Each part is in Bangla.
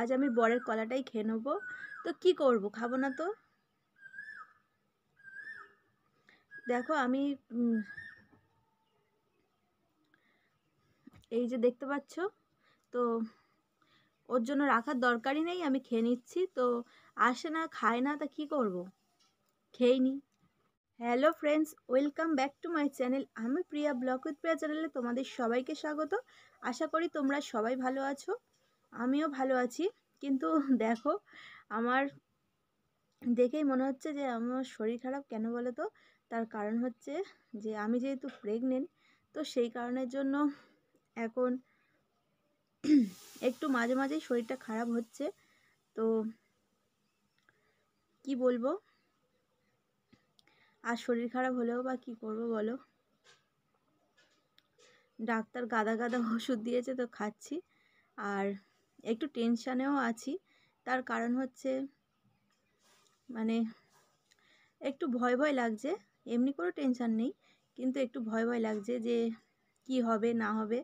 আজ আমি বরের কলাটাই খেয়ে নেবো তো কি করব খাবো না তো দেখো আমি এই যে দেখতে পাচ্ছ তো ওর জন্য রাখার দরকারই নেই আমি খেয়ে নিচ্ছি তো আসে না খায় না তা কি করব খেয়ে নি hello friends welcome back to my channel আমি প্রিয়া ব্লক উইথ প্রিয়া চ্যানেলে তোমাদের সবাইকে স্বাগত আশা করি তোমরা সবাই ভালো আছো আমিও ভালো আছি কিন্তু দেখো আমার দেখেই মনে হচ্ছে যে আমার শরীর খারাপ কেন বলো তো তার কারণ হচ্ছে যে আমি যেহেতু প্রেগনেন্ট তো সেই কারণের জন্য এখন একটু মাঝে মাঝেই শরীরটা খারাপ হচ্ছে তো কি বলবো আর শরীর খারাপ হলেও বা কি করব বলো ডাক্তার গাদা গাদা ওষুধ দিয়েছে তো খাচ্ছি আর একটু টেনশানেও আছি তার কারণ হচ্ছে মানে একটু ভয় ভয় লাগছে এমনি কোনো টেনশান নেই কিন্তু একটু ভয় ভয় লাগছে যে কি হবে না হবে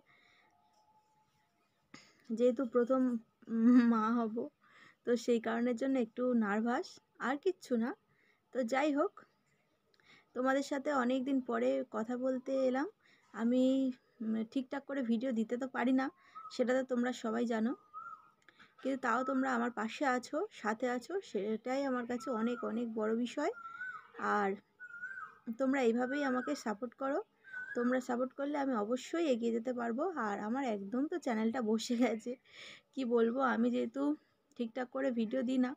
যেহেতু প্রথম মা হব তো সেই কারণের জন্য একটু নার্ভাস আর কিচ্ছু না তো যাই হোক তোমাদের সাথে অনেক দিন পরে কথা বলতে এলাম আমি ঠিকঠাক করে ভিডিও দিতে তো পারি না সেটা তো তোমরা সবাই জানো কিন্তু তাও তোমরা আমার পাশে আছো সাথে আছো সেটাই আমার কাছে অনেক অনেক বড় বিষয় আর তোমরা এইভাবেই আমাকে সাপোর্ট করো তোমরা সাপোর্ট করলে আমি অবশ্যই এগিয়ে যেতে পারবো আর আমার একদম তো চ্যানেলটা বসে গেছে কি বলবো আমি যেহেতু ঠিকঠাক করে ভিডিও দিই না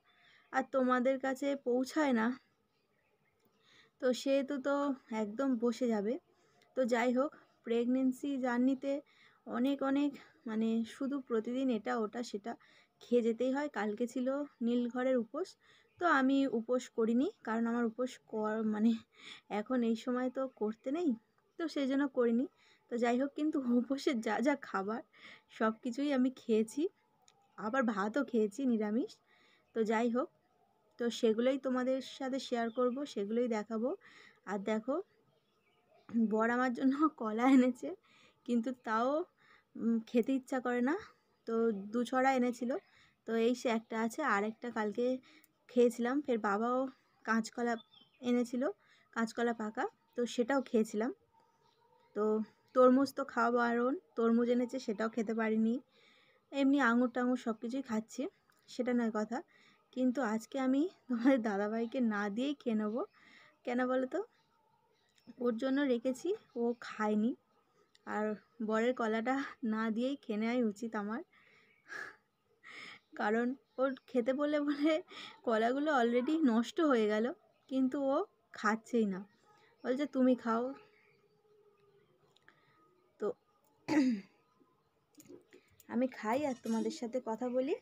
আর তোমাদের কাছে পৌঁছায় না তো সেহেতু তো একদম বসে যাবে তো যাই হোক প্রেগনেন্সি জার্নিতে অনেক অনেক মানে শুধু প্রতিদিন এটা ওটা সেটা খেয়ে যেতেই হয় কালকে ছিল নীলঘরের উপোস তো আমি উপোস করিনি কারণ আমার উপোস কর মানে এখন এই সময় তো করতে নেই তো সেই জন্য করিনি তো যাই হোক কিন্তু উপোসের যা যা খাবার সব কিছুই আমি খেয়েছি আবার ভাতও খেয়েছি নিরামিষ তো যাই হোক তো সেগুলোই তোমাদের সাথে শেয়ার করব সেগুলোই দেখাবো আর দেখো বর আমার জন্য কলা এনেছে কিন্তু তাও খেতে ইচ্ছা করে না তো দু ছড়া এনেছিল তো এই সে একটা আছে আর একটা কালকে খেয়েছিলাম ফের বাবাও কাঁচকলা এনেছিল কাঁচকলা পাকা তো সেটাও খেয়েছিলাম তো তরমুজ তো খাওয়া বারণ তরমুজ এনেছে সেটাও খেতে পারিনি এমনি আঙুর টাঙুর সব কিছুই খাচ্ছি সেটা নয় কথা কিন্তু আজকে আমি তোমাদের দাদাভাইকে না দিয়েই খেয়ে নেবো কেন বলো তো ওর জন্য রেখেছি ও খায়নি আর বরের কলাটা না দিয়েই খেয়ে নেওয়াই উচিত আমার কারণ ওর খেতে বলে বলে কলাগুলো অলরেডি নষ্ট হয়ে গেল কিন্তু ও খাচ্ছেই না বলছে তুমি খাও তো আমি খাই আর তোমাদের সাথে কথা বলি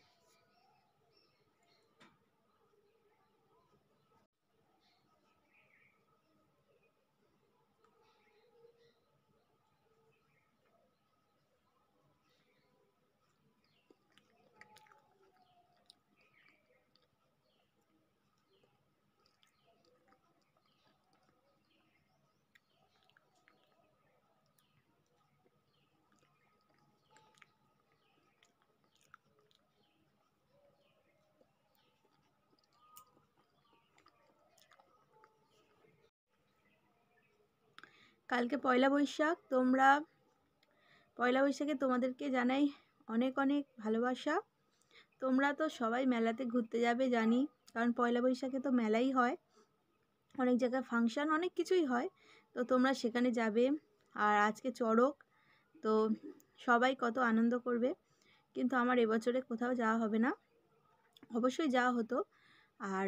কালকে পয়লা বৈশাখ তোমরা পয়লা বৈশাখে তোমাদেরকে জানাই অনেক অনেক ভালোবাসা তোমরা তো সবাই মেলাতে ঘুরতে যাবে জানি কারণ পয়লা বৈশাখে তো মেলাই হয় অনেক জায়গায় ফাংশান অনেক কিছুই হয় তো তোমরা সেখানে যাবে আর আজকে চড়ক তো সবাই কত আনন্দ করবে কিন্তু আমার এবছরে কোথাও যাওয়া হবে না অবশ্যই যাওয়া হতো আর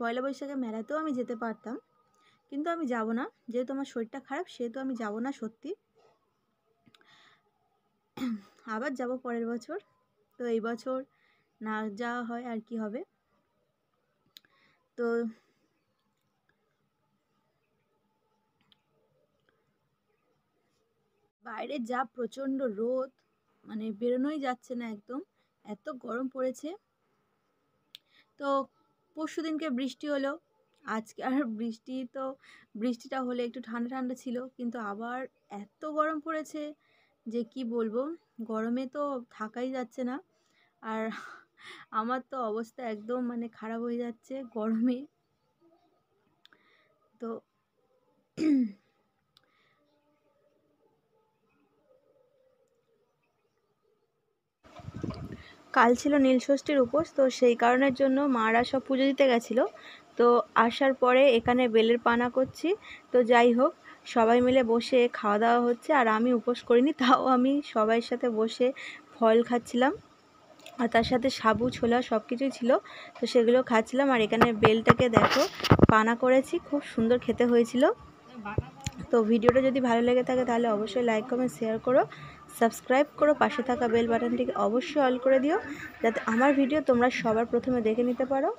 পয়লা বৈশাখে মেলাতেও আমি যেতে পারতাম কিন্তু আমি যাব না যেহেতু আমার শরীরটা খারাপ সেহেতু আমি যাব না সত্যি আবার যাব পরের বছর তো এই বছর না যাওয়া হয় আর কি হবে তো বাইরে যা প্রচণ্ড রোদ মানে বেরোনোই যাচ্ছে না একদম এত গরম পড়েছে তো পরশু দিনকে বৃষ্টি হলো আজকে আর বৃষ্টি তো বৃষ্টিটা হলে একটু ঠান্ডা ঠান্ডা ছিল কিন্তু আবার এত গরম পড়েছে যে কি বলবো গরমে তো থাকাই যাচ্ছে না আর আমার তো অবস্থা একদম মানে খারাপ হয়ে যাচ্ছে গরমে তো কাল ছিল নীলষষ্ঠীর উপোস তো সেই কারণের জন্য মারা সব পুজো দিতে গেছিলো তো আসার পরে এখানে বেলের পানা করছি তো যাই হোক সবাই মিলে বসে খাওয়া দাওয়া হচ্ছে আর আমি উপোস করিনি তাও আমি সবাইয়ের সাথে বসে ফল খাচ্ছিলাম আর তার সাথে সাবু ছোলা সব কিছুই ছিল তো সেগুলো খাচ্ছিলাম আর এখানে বেলটাকে দেখো পানা করেছি খুব সুন্দর খেতে হয়েছিল তো ভিডিওটা যদি ভালো লেগে থাকে তাহলে অবশ্যই লাইক কমেন্ট শেয়ার করো সাবস্ক্রাইব করো পাশে থাকা বেল বাটনটিকে অবশ্যই অল করে দিও যাতে আমার ভিডিও তোমরা সবার প্রথমে দেখে নিতে পারো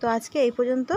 তো আজকে এই পর্যন্ত